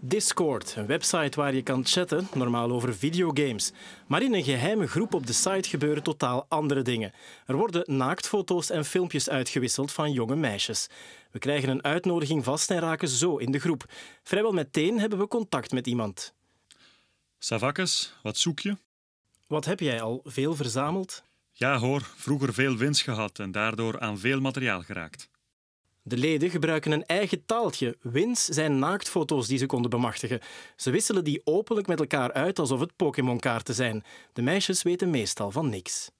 Discord, een website waar je kan chatten, normaal over videogames. Maar in een geheime groep op de site gebeuren totaal andere dingen. Er worden naaktfoto's en filmpjes uitgewisseld van jonge meisjes. We krijgen een uitnodiging vast en raken zo in de groep. Vrijwel meteen hebben we contact met iemand. Savakes, wat zoek je? Wat heb jij al? Veel verzameld? Ja hoor, vroeger veel winst gehad en daardoor aan veel materiaal geraakt. De leden gebruiken een eigen taaltje. Wins zijn naaktfoto's die ze konden bemachtigen. Ze wisselen die openlijk met elkaar uit alsof het Pokémon-kaarten zijn. De meisjes weten meestal van niks.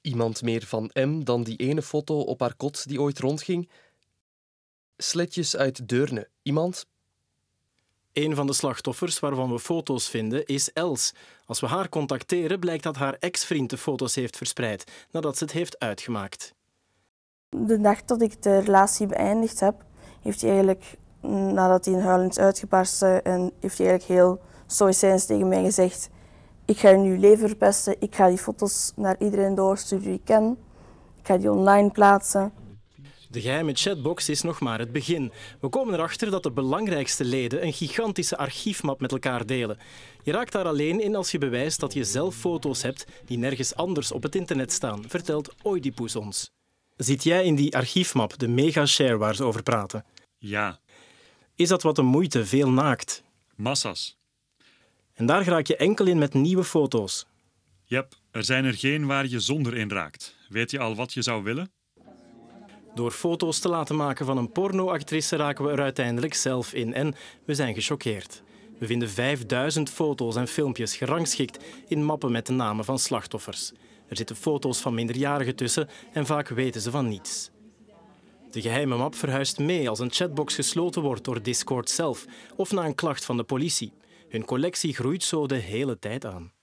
Iemand meer van M dan die ene foto op haar kot die ooit rondging? Sletjes uit Deurne. Iemand? Een van de slachtoffers waarvan we foto's vinden is Els. Als we haar contacteren, blijkt dat haar ex-vriend de foto's heeft verspreid nadat ze het heeft uitgemaakt. De dag dat ik de relatie beëindigd heb, heeft hij eigenlijk, nadat hij in huilend is uitgebarsten, en heeft hij eigenlijk heel stoïcijns tegen mij gezegd, ik ga je nu leven verpesten, ik ga die foto's naar iedereen doorsturen die ik ken, ik ga die online plaatsen. De geheime chatbox is nog maar het begin. We komen erachter dat de belangrijkste leden een gigantische archiefmap met elkaar delen. Je raakt daar alleen in als je bewijst dat je zelf foto's hebt die nergens anders op het internet staan, vertelt Oedipus ons. Zit jij in die archiefmap, de megashare waar ze over praten? Ja. Is dat wat een moeite, veel naakt? Massa's. En daar raak je enkel in met nieuwe foto's. Jep, er zijn er geen waar je zonder in raakt. Weet je al wat je zou willen? Door foto's te laten maken van een pornoactrice raken we er uiteindelijk zelf in en we zijn gechoqueerd. We vinden 5000 foto's en filmpjes gerangschikt in mappen met de namen van slachtoffers. Er zitten foto's van minderjarigen tussen en vaak weten ze van niets. De geheime map verhuist mee als een chatbox gesloten wordt door Discord zelf of na een klacht van de politie. Hun collectie groeit zo de hele tijd aan.